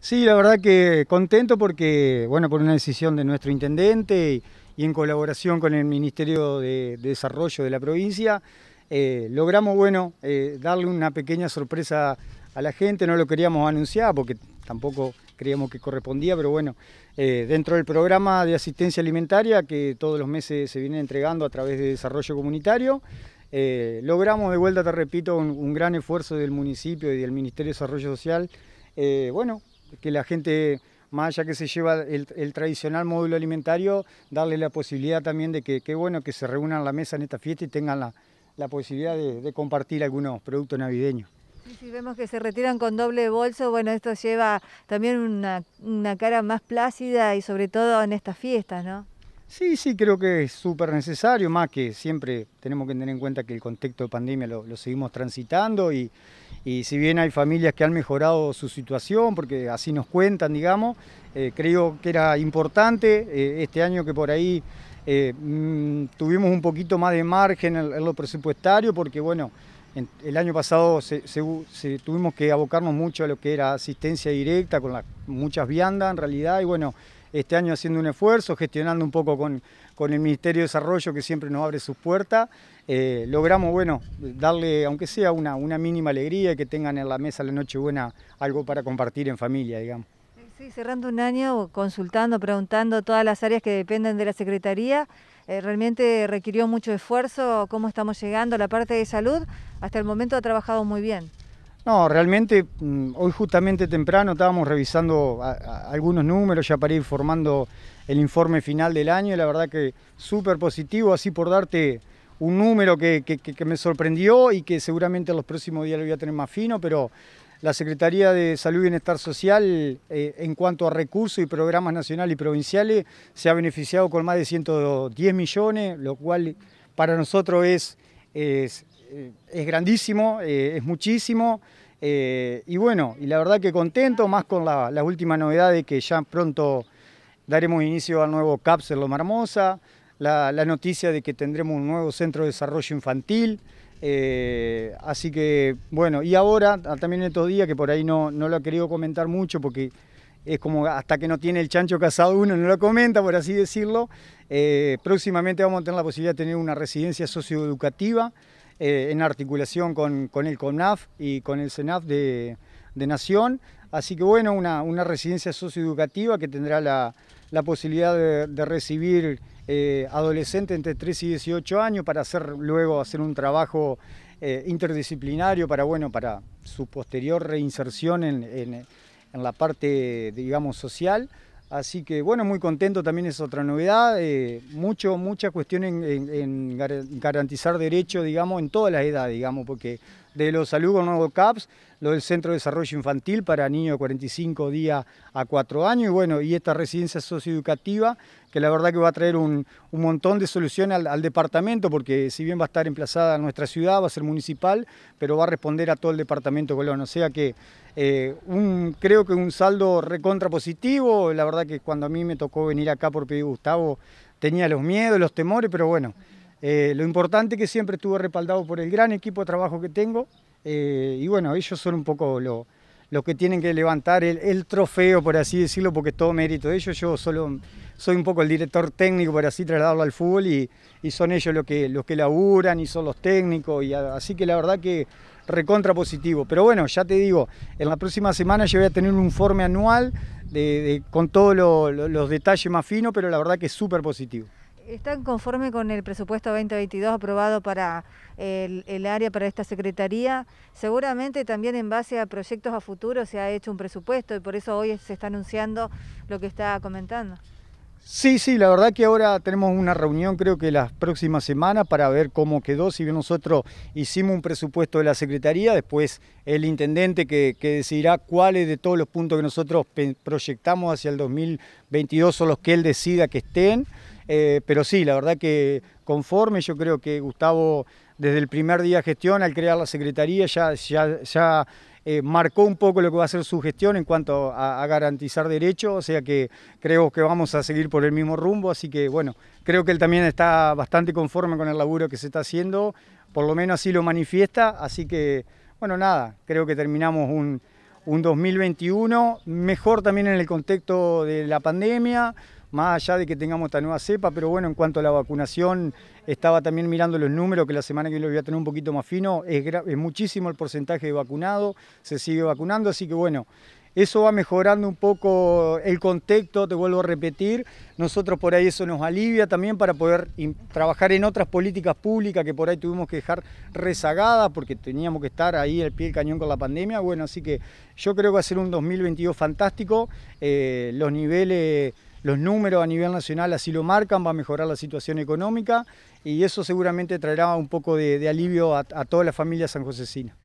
Sí, la verdad que contento porque, bueno, por una decisión de nuestro intendente y, en colaboración con el Ministerio de, Desarrollo de la provincia, eh, logramos, bueno, eh, darle una pequeña sorpresa a la gente, no lo queríamos anunciar porque tampoco creíamos que correspondía, pero bueno, eh, dentro del programa de asistencia alimentaria que todos los meses se viene entregando a través de desarrollo comunitario, logramos de vuelta, te repito, un, un gran esfuerzo del municipio y del Ministerio de Desarrollo Social, bueno, que la gente, más allá que se lleva el, tradicional módulo alimentario, darle la posibilidad también de que, qué bueno, que se reúnan a la mesa en esta fiesta y tengan la, posibilidad de, compartir algunos productos navideños. sí si vemos que se retiran con doble bolso, bueno, esto lleva también una, una cara más plácida y sobre todo en estas fiestas, ¿no? Sí, sí, creo que es súper necesario, más que siempre tenemos que tener en cuenta que el contexto de pandemia lo, seguimos transitando y, si bien hay familias que han mejorado su situación, porque así nos cuentan, digamos, eh, creo que era importante eh, este año que por ahí eh, mm, tuvimos un poquito más de margen en, lo presupuestario, porque bueno, el año pasado tuvimos que abocarnos mucho a lo que era asistencia directa con las muchas viandas en realidad y bueno este año haciendo un esfuerzo, gestionando un poco con, el Ministerio de Desarrollo que siempre nos abre sus puertas, eh, logramos, bueno, darle, aunque sea una, mínima alegría, que tengan en la mesa la noche buena algo para compartir en familia, digamos. Sí, cerrando un año, consultando, preguntando todas las áreas que dependen de la Secretaría, eh, realmente requirió mucho esfuerzo, cómo estamos llegando, la parte de salud, hasta el momento ha trabajado muy bien. No, realmente mm, hoy justamente temprano estábamos revisando algunos números ya para ir formando el informe final del año y la verdad que súper positivo, así por darte un número que, me sorprendió y que seguramente los próximos días lo voy a tener más fino, pero la Secretaría de Salud y Bienestar Social, eh, en cuanto a recursos y programas nacionales y provinciales, se ha beneficiado con más de 110 millones, lo cual para nosotros es eh, es grandísimo, eh, es muchísimo. Eh, y bueno, y la verdad que contento, más con la, últimas última novedad de que ya pronto daremos inicio al nuevo CAPS en la, noticia de que tendremos un nuevo centro de desarrollo infantil. así que, bueno, y ahora ah, también estos días que por ahí no, lo he querido comentar mucho porque es como hasta que no tiene el chancho casado uno no lo comenta, por así decirlo. próximamente vamos a tener la posibilidad de tener una residencia socioeducativa eh, en articulación con, el CONAF y con el CENAF de, de Nación. Así que bueno, una, residencia socioeducativa que tendrá la, la posibilidad de, recibir eh, adolescentes entre 3 y 18 años para luego hacer un trabajo eh, interdisciplinario para, bueno, para su posterior reinserción en, en la parte, digamos, social. Así que bueno, muy contento también es otra novedad, eh, mucho, mucha cuestión en, en garantizar derechos, digamos, en todas las edades, digamos, porque de los nuevos CAPS, lo del Centro de Desarrollo Infantil para niños de 45 días a 4 años, y bueno, y esta residencia socioeducativa, que la verdad que va a traer un, montón de soluciones al, departamento, porque si bien va a estar emplazada en nuestra ciudad, va a ser municipal, pero va a responder a todo el departamento Colón, o sea que eh, un, creo que un saldo recontra positivo, la verdad que cuando a mí me tocó venir acá por pedir Gustavo, tenía los miedos, los temores, pero bueno, eh, lo importante es que siempre estuve respaldado por el gran equipo de trabajo que tengo eh, y bueno, ellos son un poco los que tienen que levantar el, trofeo, por así decirlo, porque es todo mérito de ellos. Yo solo soy un poco el director técnico, por así trasladarlo al fútbol, y, son ellos los que, que laburan y son los técnicos, y así que la verdad que recontra positivo. Pero bueno, ya te digo, en la próxima semana yo voy a tener un informe anual con todos los detalles más finos, pero la verdad que es súper positivo. ¿Están conforme con el presupuesto 2022 aprobado para el, área, para esta Secretaría? Seguramente también en base a proyectos a futuro se ha hecho un presupuesto y por eso hoy se está anunciando lo que está comentando. Sí, sí, la verdad que ahora tenemos una reunión creo que las próximas semanas para ver cómo quedó. Si bien nosotros hicimos un presupuesto de la Secretaría, después el intendente que decidirá cuáles de todos los puntos que nosotros proyectamos hacia el 2022 son los que él decida que estén. Eh, pero sí, la verdad que conforme yo creo que Gustavo desde el primer día de gestión, al crear la Secretaría, ya, ya, eh, marcó un poco lo que va a ser su gestión en cuanto a, garantizar derechos, o sea que creo que vamos a seguir por el mismo rumbo, así que bueno, creo que él también está bastante conforme con el laburo que se está haciendo, por lo menos así lo manifiesta, así que bueno, nada, creo que terminamos un 2021 mejor también en el contexto de la pandemia, más allá de que tengamos esta nueva cepa, pero bueno, en cuanto a la vacunación, estaba también mirando los números, que la semana que viene lo voy a tener un poquito más fino, es, muchísimo el porcentaje de vacunado, se sigue vacunando, así que bueno, eso va mejorando un poco el contexto, te vuelvo a repetir. Nosotros por ahí eso nos alivia también para poder trabajar en otras políticas públicas que por ahí tuvimos que dejar rezagadas porque teníamos que estar ahí al pie del cañón con la pandemia. Bueno, así que yo creo que va a ser un 2022 fantástico. Eh, los niveles los números a nivel nacional así lo marcan, va a mejorar la situación económica y eso seguramente traerá un poco de, alivio a, a toda la familia sanjosecina.